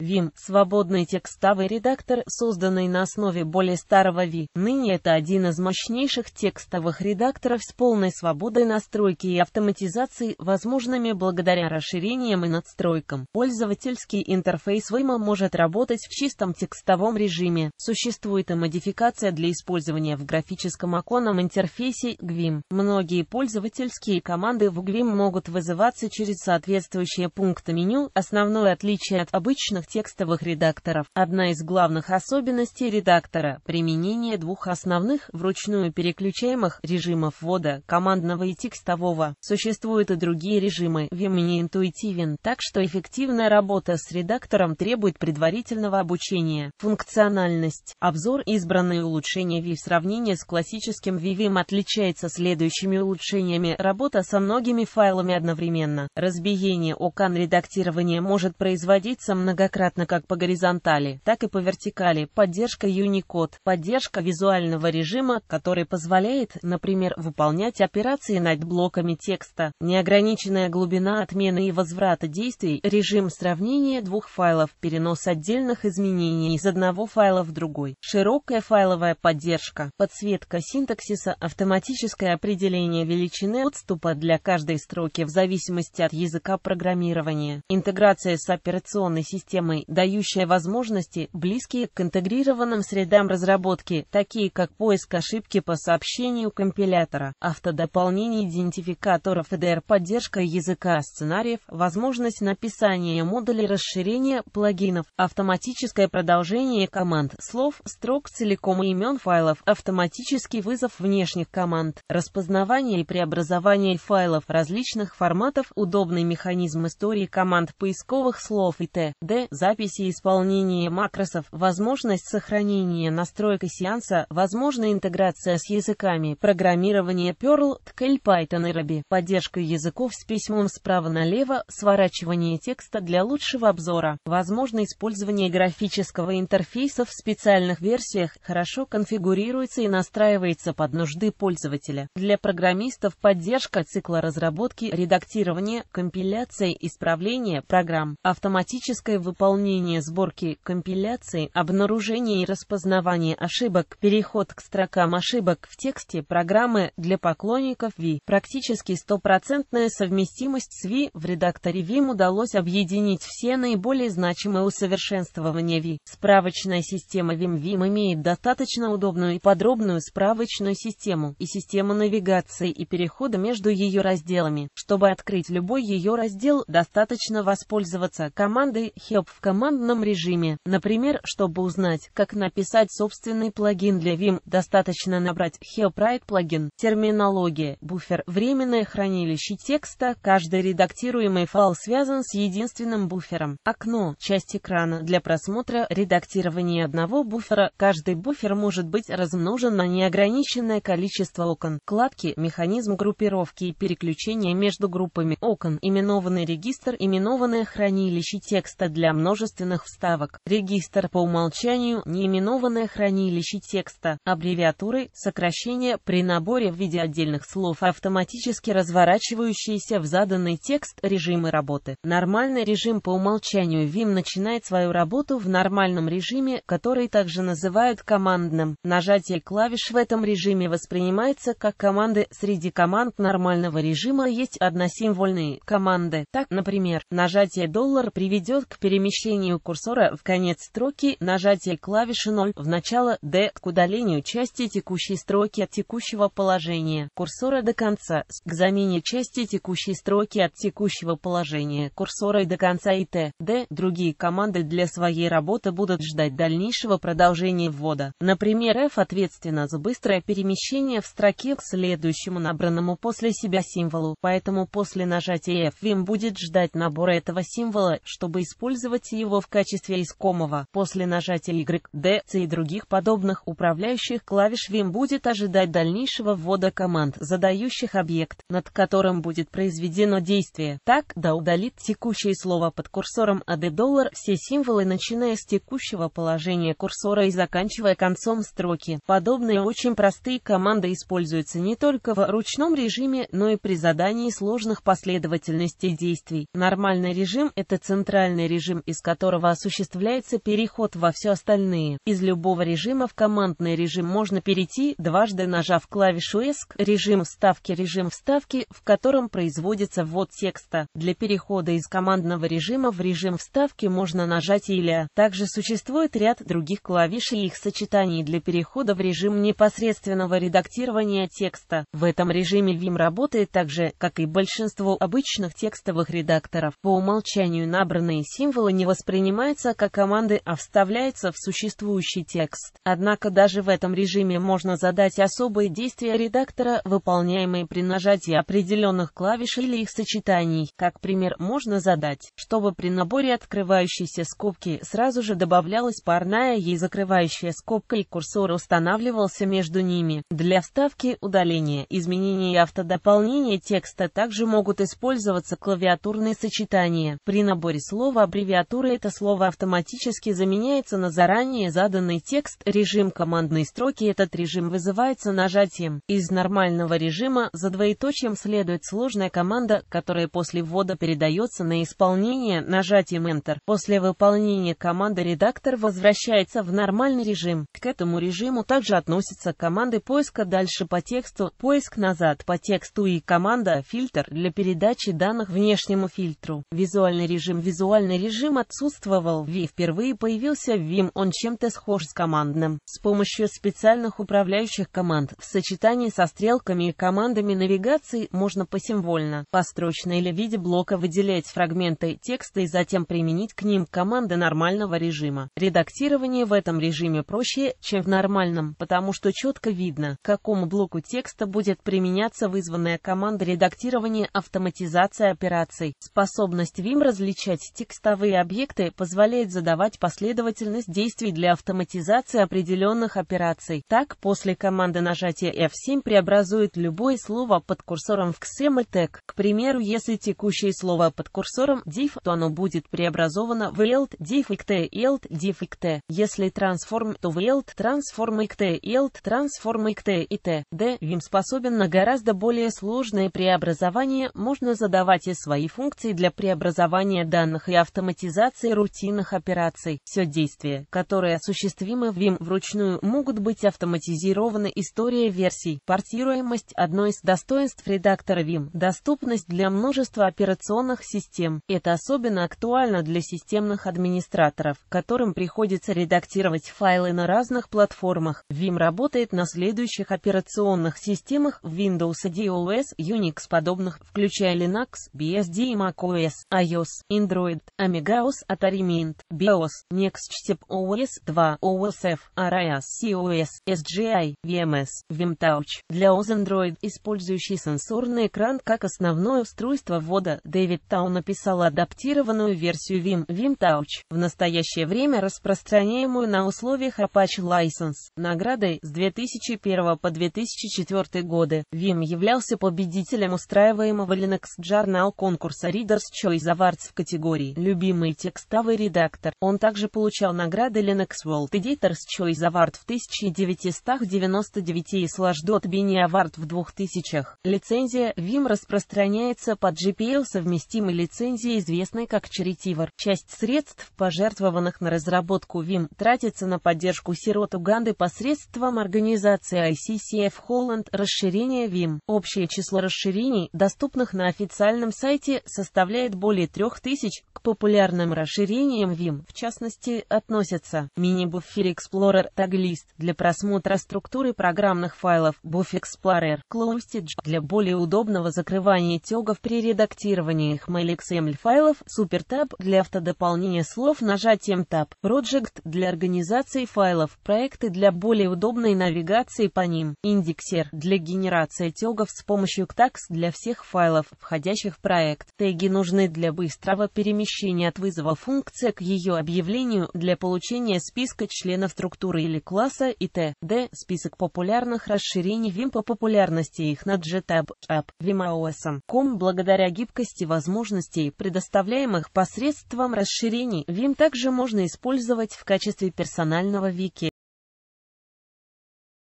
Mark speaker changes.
Speaker 1: Vim – свободный текстовый редактор, созданный на основе более старого vi. Ныне это один из мощнейших текстовых редакторов с полной свободой настройки и автоматизации, возможными благодаря расширениям и надстройкам. Пользовательский интерфейс Vim может работать в чистом текстовом режиме. Существует и модификация для использования в графическом оконном интерфейсе GVim. Многие пользовательские команды в GVim могут вызываться через соответствующие пункты меню. Основное отличие от обычных текстовых редакторов. Одна из главных особенностей редактора – применение двух основных, вручную переключаемых, режимов ввода, командного и текстового. Существуют и другие режимы. Vim не интуитивен, так что эффективная работа с редактором требует предварительного обучения. Функциональность. Обзор избранные улучшения V в сравнении с классическим VVim эм, отличается следующими улучшениями. Работа со многими файлами одновременно. Разбиение окан редактирования может производиться многократно многократно как по горизонтали, так и по вертикали, поддержка Unicode, поддержка визуального режима, который позволяет, например, выполнять операции над блоками текста, неограниченная глубина отмены и возврата действий, режим сравнения двух файлов, перенос отдельных изменений из одного файла в другой, широкая файловая поддержка, подсветка синтаксиса, автоматическое определение величины отступа для каждой строки в зависимости от языка программирования, интеграция с операционной системой платформой, дающая возможности, близкие к интегрированным средам разработки, такие как поиск ошибки по сообщению компилятора, автодополнение идентификаторов EDR, поддержка языка сценариев, возможность написания модулей расширения плагинов, автоматическое продолжение команд, слов, строк целиком и имен файлов, автоматический вызов внешних команд, распознавание и преобразование файлов различных форматов, удобный механизм истории команд поисковых слов и т.д записи исполнения макросов, возможность сохранения настройка сеанса, возможна интеграция с языками программирования Perl, TCL, Python и Ruby, поддержка языков с письмом справа налево, сворачивание текста для лучшего обзора, возможно использование графического интерфейса в специальных версиях, хорошо конфигурируется и настраивается под нужды пользователя. Для программистов поддержка цикла разработки, редактирования, компиляция, исправления программ, автоматическое выполнение выполнение сборки компиляции, обнаружение и распознавание ошибок, переход к строкам ошибок в тексте программы для поклонников V. Практически стопроцентная совместимость с V в редакторе Vim удалось объединить все наиболее значимые усовершенствования V. Справочная система Vim Vim имеет достаточно удобную и подробную справочную систему и систему навигации и перехода между ее разделами. Чтобы открыть любой ее раздел, достаточно воспользоваться командой help в командном режиме. Например, чтобы узнать, как написать собственный плагин для Vim, достаточно набрать HelpWrite плагин, терминология, буфер, временное хранилище текста, каждый редактируемый файл связан с единственным буфером. Окно, часть экрана для просмотра, редактирования одного буфера, каждый буфер может быть размножен на неограниченное количество окон. Кладки, механизм группировки и переключения между группами окон, именованный регистр, именованное хранилище текста для множественных вставок, регистр по умолчанию, неименованное хранилище текста, аббревиатуры, сокращения при наборе в виде отдельных слов автоматически разворачивающиеся в заданный текст режимы работы. Нормальный режим по умолчанию Vim начинает свою работу в нормальном режиме, который также называют командным. Нажатие клавиш в этом режиме воспринимается как команды. Среди команд нормального режима есть односимвольные команды. Так, например, нажатие «доллар» приведет к перемещению перемещению курсора в конец строки, нажатие клавиши 0 в начало, d к удалению части текущей строки от текущего положения курсора до конца, с к замене части текущей строки от текущего положения курсора и до конца и т, d. Другие команды для своей работы будут ждать дальнейшего продолжения ввода. Например, f ответственна за быстрое перемещение в строке к следующему набранному после себя символу, поэтому после нажатия f Vim будет ждать набора этого символа, чтобы использовать выбрать его в качестве искомого. После нажатия Y, D, C и других подобных управляющих клавиш Vim будет ожидать дальнейшего ввода команд, задающих объект, над которым будет произведено действие. Так, да удалит текущее слово под курсором AD доллар все символы, начиная с текущего положения курсора и заканчивая концом строки. Подобные очень простые команды используются не только в ручном режиме, но и при задании сложных последовательностей действий. Нормальный режим — это центральный режим из которого осуществляется переход во все остальные. Из любого режима в командный режим можно перейти, дважды нажав клавишу ESC, режим вставки, режим вставки, в котором производится ввод текста. Для перехода из командного режима в режим вставки можно нажать или. Также существует ряд других клавиш и их сочетаний для перехода в режим непосредственного редактирования текста. В этом режиме Vim работает так же, как и большинство обычных текстовых редакторов. По умолчанию набранные символы не воспринимается как команды, а вставляется в существующий текст. Однако даже в этом режиме можно задать особые действия редактора, выполняемые при нажатии определенных клавиш или их сочетаний. Как пример, можно задать, чтобы при наборе открывающейся скобки сразу же добавлялась парная ей закрывающая скобка и курсор устанавливался между ними. Для вставки, удаления, изменения и автодополнения текста также могут использоваться клавиатурные сочетания. При наборе слова аббревиатура клавиатуры это слово автоматически заменяется на заранее заданный текст. Режим командной строки Этот режим вызывается нажатием из нормального режима. За двоеточием следует сложная команда, которая после ввода передается на исполнение нажатием Enter. После выполнения команды редактор возвращается в нормальный режим. К этому режиму также относятся команды поиска дальше по тексту, поиск назад по тексту и команда фильтр для передачи данных внешнему фильтру. Визуальный режим Визуальный режим отсутствовал Ви. Впервые появился Вим, он чем-то схож с командным. С помощью специальных управляющих команд в сочетании со стрелками и командами навигации можно посимвольно, построчно или в виде блока выделять фрагменты текста и затем применить к ним команды нормального режима. Редактирование в этом режиме проще, чем в нормальном, потому что четко видно, к какому блоку текста будет применяться вызванная команда редактирования автоматизация операций. Способность Vim различать текстовые объекты позволяют задавать последовательность действий для автоматизации определенных операций. Так, после команды нажатия F7 преобразует любое слово под курсором в XML тег. E К примеру, если текущее слово под курсором div, то оно будет преобразовано в eld div ict eld div ict. Если transform, то в eld transform ict eld e transform ict it. D. Vim способен на гораздо более сложные преобразования. Можно задавать и свои функции для преобразования данных и автоматизации автоматизации рутинных операций. Все действия, которые осуществимы в Vim вручную, могут быть автоматизированы. История версий. Портируемость – одно из достоинств редактора Vim. Доступность для множества операционных систем. Это особенно актуально для системных администраторов, которым приходится редактировать файлы на разных платформах. Vim работает на следующих операционных системах Windows, DOS, Unix подобных, включая Linux, BSD и macOS, iOS, Android, Amiga BIOS Atariment, BIOS, NextStep OS 2, OSF, RIAS, COS, SGI, VMS, VimTouch. Для OS Android, использующий сенсорный экран как основное устройство ввода, Дэвид Тау написал адаптированную версию Vim, VimTouch, в настоящее время распространяемую на условиях Apache License. Наградой с 2001 по 2004 годы Vim являлся победителем устраиваемого Linux Journal конкурса Reader's Choice Awards в категории «Любимый и текстовый редактор. Он также получал награды Linux World Editor's Choice Award в 1999 и Slashdot Bini Award в 2000. Лицензия Vim распространяется под GPL совместимой лицензией, известной как Charityware. Часть средств, пожертвованных на разработку Vim, тратится на поддержку сирот Уганды посредством организации ICCF Holland расширение Vim. Общее число расширений, доступных на официальном сайте, составляет более 3000 к популярным главным расширением Vim, в частности, относятся мини-буфер Explorer Taglist для просмотра структуры программных файлов, Buff Explorer Clostage для более удобного закрывания тегов при редактировании XML файлов, SuperTab для автодополнения слов нажатием Tab, Project для организации файлов, проекты для более удобной навигации по ним, индексер для генерации тегов с помощью TAX для всех файлов, входящих в проект. Теги нужны для быстрого перемещения от вызова вызова функция к ее объявлению для получения списка членов структуры или класса и т.д. Список популярных расширений Vim по популярности их на GTAB, App, VimOS, Com благодаря гибкости возможностей, предоставляемых посредством расширений. Vim также можно использовать в качестве персонального вики.